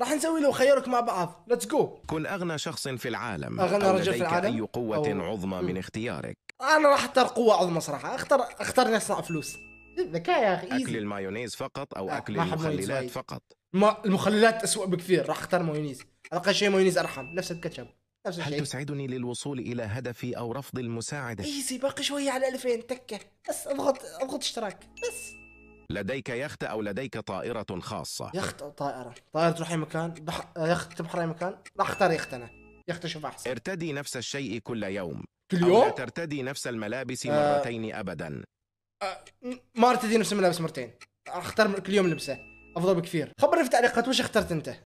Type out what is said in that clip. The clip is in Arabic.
راح نسوي له خيرك مع بعض ليتس جو كن اغنى شخص في العالم اغنى رجل في العالم اي قوه أو... عظمى من اختيارك انا راح اختار قوه عظمى صراحه اختار اختار اني فلوس ذكاء يا اخي اكل المايونيز فقط او آه. اكل المخللات فقط ما المخللات اسوء بكثير راح اختار مايونيز اقل شيء مايونيز ارحم نفس الكاتشب نفس الشيء هل تسعدني للوصول الى هدفي او رفض المساعده ايزي باقي شويه على 2000 تكه بس اضغط اضغط اشتراك بس لديك يخت أو لديك طائرة خاصة يخت أو طائرة طائرة تروح أي مكان بح... آه، يخت تبحر أي مكان راح أختار يخت أنا يخت أشوف أحسن ارتدي نفس الشيء كل يوم كل يوم؟ لا ترتدي نفس الملابس آه... مرتين أبدا آه... ما ارتدي نفس الملابس مرتين اختار كل يوم لبسه افضل بكثير خبرني في التعليقات وش اخترت انت